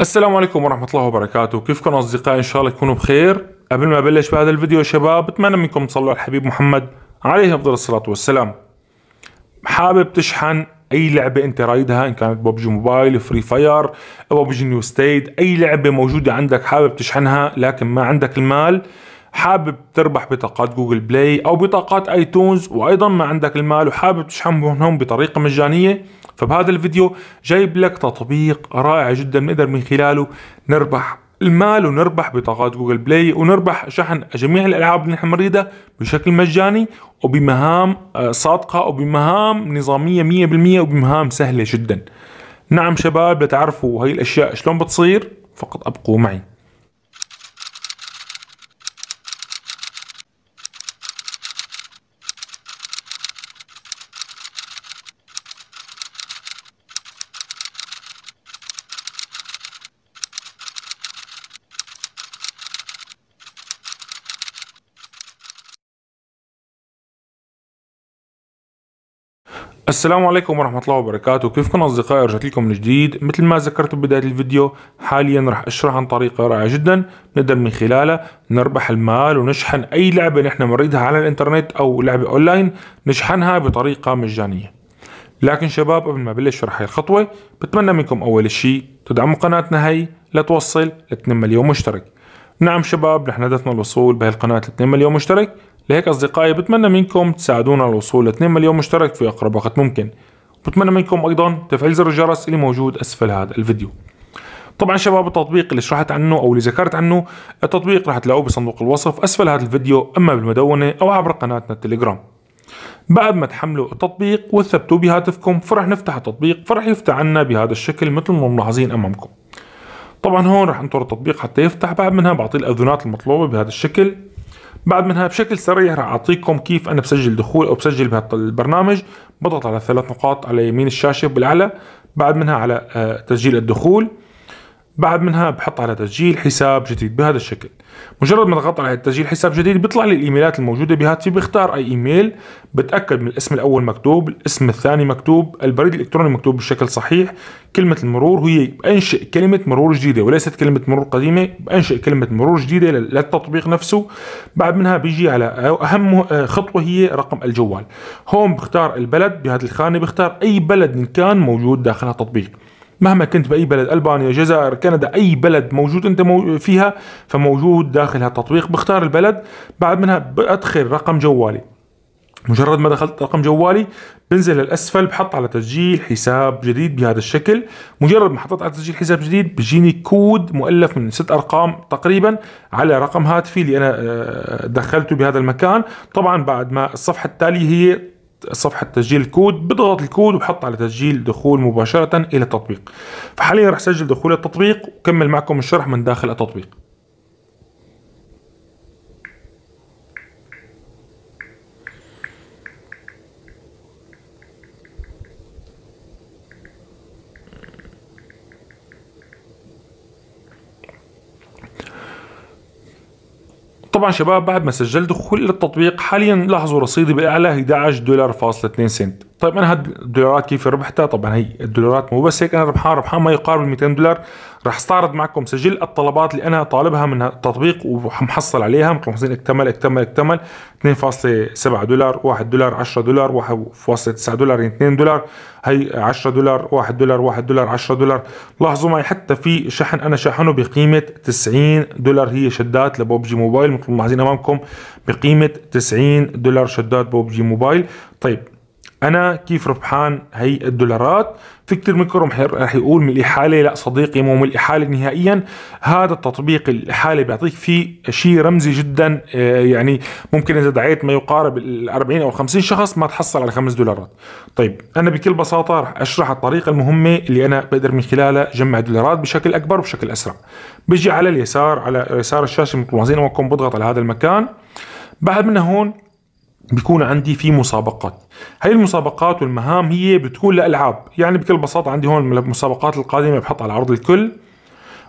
السلام عليكم ورحمة الله وبركاته كيفكم أصدقائي إن شاء الله تكونوا بخير قبل ما أبلش بهذا الفيديو يا شباب بتمنى منكم تصلوا على الحبيب محمد عليه أفضل الصلاة والسلام حابب تشحن اي لعبه انت رايدها ان كانت ببجي موبايل فري فاير ببجي نيو ستيد اي لعبه موجوده عندك حابب تشحنها لكن ما عندك المال حابب تربح بطاقات جوجل بلاي او بطاقات ايتونز وايضا ما عندك المال وحابب تشحنهم بطريقه مجانيه فبهذا الفيديو جايب لك تطبيق رائع جدا نقدر من خلاله نربح المال ونربح بطاقات جوجل بلاي ونربح شحن جميع الالعاب اللي نحن بنريدها بشكل مجاني وبمهام آه، صادقه وبمهام نظاميه 100% وبمهام سهله جدا. نعم شباب لتعرفوا هاي الاشياء شلون بتصير فقط ابقوا معي. السلام عليكم ورحمة الله وبركاته كيفكم أصدقائي رجعت لكم من جديد مثل ما ذكرت ببداية الفيديو حاليا رح أشرح عن طريقة رائعة جدا نقدر من خلالها نربح المال ونشحن أي لعبة نحن مريدها على الإنترنت أو لعبة أونلاين نشحنها بطريقة مجانية لكن شباب قبل ما بلش شرح الخطوة بتمنى منكم أول شيء تدعموا قناتنا هي لتوصل ل 2 مليون مشترك نعم شباب نحن هدفنا الوصول بهالقناة ل 2 مليون مشترك لهيك أصدقائي بتمنى منكم تساعدونا على الوصول ل 2 مليون مشترك في أقرب وقت ممكن وبتمنى منكم أيضا تفعيل زر الجرس اللي موجود أسفل هذا الفيديو طبعا شباب التطبيق اللي شرحت عنه او اللي ذكرت عنه التطبيق راح تلاقوه بصندوق الوصف اسفل هذا الفيديو اما بالمدونه او عبر قناتنا التليجرام بعد ما تحملوا التطبيق وتثبتوه بهاتفكم فرح نفتح التطبيق فرح يفتح عنا بهذا الشكل مثل ما ملاحظين امامكم طبعا هون راح انطر التطبيق حتى يفتح بعد منها بعطيه الاذونات المطلوبه بهذا الشكل بعد منها بشكل سريع راح اعطيكم كيف انا بسجل دخول او بسجل بهالبرنامج بضغط على ثلاث نقاط على يمين الشاشه بالاعلى بعد منها على آه، تسجيل الدخول بعد منها بحط على تسجيل حساب جديد بهذا الشكل مجرد ما ضغطت على تسجيل حساب جديد بيطلع لي الايميلات الموجوده بهاتفي بختار اي ايميل بتاكد من الاسم الاول مكتوب الاسم الثاني مكتوب البريد الالكتروني مكتوب بشكل صحيح كلمه المرور هي بانشئ كلمه مرور جديده وليست كلمه مرور قديمه بانشئ كلمه مرور جديده للتطبيق نفسه بعد منها بيجي على اهم آه، خطوه هي رقم الجوال هون بختار البلد بهذه الخانه بختار اي بلد إن كان موجود داخل التطبيق مهما كنت باي بلد البانيا جزائر كندا اي بلد موجود انت فيها فموجود داخل هالتطبيق بختار البلد بعد منها بادخل رقم جوالي مجرد ما دخلت رقم جوالي بنزل الاسفل بحط على تسجيل حساب جديد بهذا الشكل مجرد ما حطيت على تسجيل حساب جديد بيجيني كود مؤلف من ست ارقام تقريبا على رقم هاتفي اللي انا آه، دخلته بهذا المكان طبعا بعد ما الصفحه التاليه هي صفحة تسجيل الكود بضغط الكود وبحط على تسجيل دخول مباشرة إلى التطبيق فحاليا رح سجل دخول التطبيق وكمل معكم الشرح من داخل التطبيق طبعا شباب بعد ما سجلت كل التطبيق حاليا لاحظوا رصيدي باعلى 11 دولار فاصلة 2 سنت طيب انا هالدولارات كيف ربحتها طبعا هي الدولارات مو بس هيك انا ربحان ربحان ما يقارب 200 دولار رح استعرض معكم سجل الطلبات اللي انا طالبها من التطبيق ومحصل عليها مثل ما اكتمل اكتمل اكتمل 2.7 دولار 1 دولار 10 دولار 1.9 دولار يعني 2 دولار هي 10 دولار 1 دولار 1 دولار 10 دولار لاحظوا معي حتى في شحن انا شاحنه بقيمه 90 دولار هي شدات لبوبجي موبايل مثل ما ملاحظين امامكم بقيمه 90 دولار شدات بوبجي موبايل طيب انا كيف ربحان هي الدولارات في كثير منكم رح يقول من الاحاله لا صديقي مو من الاحاله نهائيا هذا التطبيق الاحاله بيعطيك فيه شيء رمزي جدا آه، يعني ممكن اذا دعيت ما يقارب ال 40 او 50 شخص ما تحصل على 5 دولارات طيب انا بكل بساطه رح اشرح الطريقه المهمه اللي انا بقدر من خلالها جمع دولارات بشكل اكبر وبشكل اسرع بيجي على اليسار على يسار الشاشه مثل ما بضغط على هذا المكان بعد من هون بيكون عندي في مسابقات هاي المسابقات والمهام هي بتكون لألعاب يعني بكل بساطة عندي هون المسابقات القادمة بحط على عرض الكل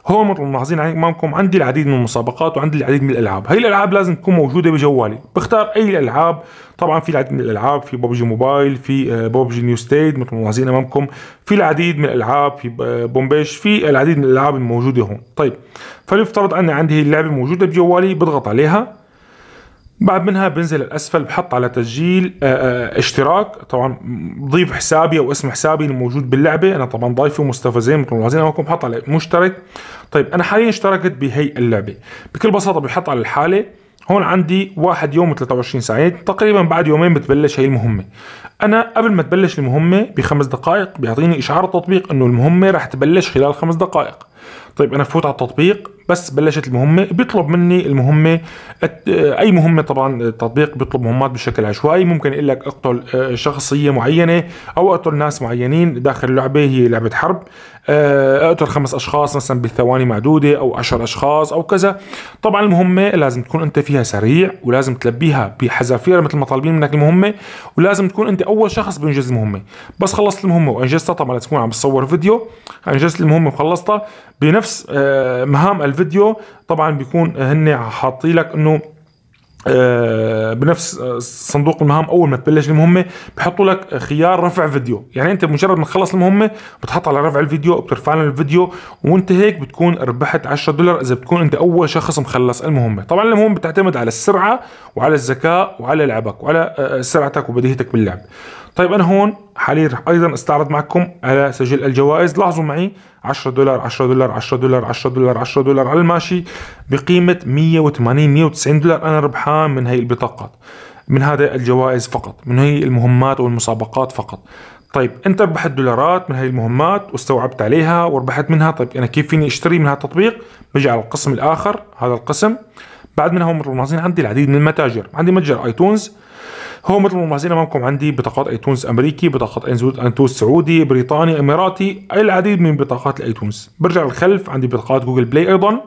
هون مثل ملاحظين امامكم عندي العديد من المسابقات وعندي العديد من الالعاب هي الالعاب لازم تكون موجوده بجوالي بختار اي الألعاب طبعا في العديد من الالعاب في بوبجي موبايل في آه، بوبجي نيو ستيد مثل ما ملاحظين امامكم في العديد من الالعاب في آه، بومبيش في العديد من الالعاب الموجوده هون طيب فلنفترض ان عندي هي اللعبه موجوده بجوالي بضغط عليها بعد منها بنزل الاسفل بحط على تسجيل آه، آه، اشتراك طبعا ضيف حسابي او اسم حسابي الموجود باللعبه انا طبعا ضايفه زين مثل ما هو بحط على مشترك طيب انا حاليا اشتركت بهي اللعبه بكل بساطه بحط على الحاله هون عندي واحد يوم و23 ساعة تقريبا بعد يومين بتبلش هي المهمة أنا قبل ما تبلش المهمة بخمس دقائق بيعطيني إشعار التطبيق إنه المهمة رح تبلش خلال خمس دقائق طيب أنا فوت على التطبيق بس بلشت المهمه بيطلب مني المهمه اي مهمه طبعا التطبيق بيطلب مهمات بشكل عشوائي ممكن يقول لك اقتل آه، شخصيه معينه او اقتل ناس معينين داخل اللعبه هي لعبه حرب آه، اقتل خمس اشخاص مثلا بثواني معدوده او عشر اشخاص او كذا طبعا المهمه لازم تكون انت فيها سريع ولازم تلبيها بحذافير مثل ما طالبين منك المهمه ولازم تكون انت اول شخص بينجز المهمه بس خلصت المهمه وانجزتها طبعا تكون عم بتصور فيديو انجزت المهمه وخلصتها بنفس آه، مهام الفيديو طبعا بيكون هن حاطين لك انه آه، بنفس آه، صندوق المهام اول ما تبلش المهمه بحطوا لك خيار رفع فيديو يعني انت مجرد ما تخلص المهمه بتحط على رفع الفيديو بترفع لنا الفيديو وانت هيك بتكون ربحت 10 دولار اذا بتكون انت اول شخص مخلص المهمه طبعا المهمه بتعتمد على السرعه وعلى الذكاء وعلى لعبك وعلى آه، سرعتك وبديهتك باللعب طيب انا هون حاليا رح ايضا استعرض معكم على سجل الجوائز لاحظوا معي 10 دولار 10 دولار 10 دولار 10 دولار 10 دولار على الماشي بقيمه 180 190 دولار انا ربحان من هي البطاقات من هذا الجوائز فقط من هي المهمات والمسابقات فقط طيب انت ربحت دولارات من هاي المهمات واستوعبت عليها وربحت منها طيب انا كيف فيني اشتري من هذا التطبيق بجي على القسم الاخر هذا القسم بعد منها هم عندي العديد من المتاجر عندي متجر ايتونز هو مثل الملاحظين امامكم عندي بطاقات ايتونز امريكي بطاقات ايتونز سعودي بريطاني اماراتي اي العديد من بطاقات الايتونز برجع للخلف عندي بطاقات جوجل بلاي ايضا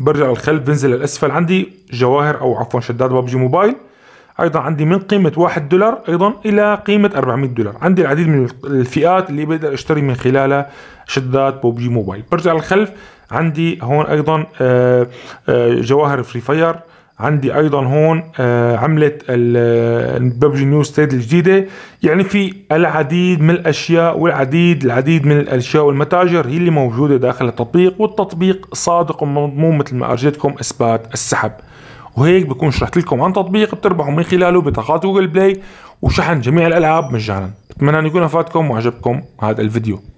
برجع للخلف بنزل للاسفل عندي جواهر او عفوا شداد ببجي موبايل ايضا عندي من قيمه 1 دولار ايضا الى قيمه 400 دولار عندي العديد من الفئات اللي بقدر اشتري من خلالها شدات بوبجي موبايل برجع للخلف عندي هون ايضا آه، آه، جواهر فري فاير عندي ايضا هون آه، عملت الببجي آه، نيو ستيت الجديده يعني في العديد من الاشياء والعديد العديد من الاشياء والمتاجر هي اللي موجوده داخل التطبيق والتطبيق صادق ومضمون مثل ما ارجيتكم اثبات السحب وهيك بكون شرحت لكم عن تطبيق بتربحوا من خلاله بطاقات جوجل بلاي وشحن جميع الالعاب مجانا بتمنى ان يكون افادكم وعجبكم هذا الفيديو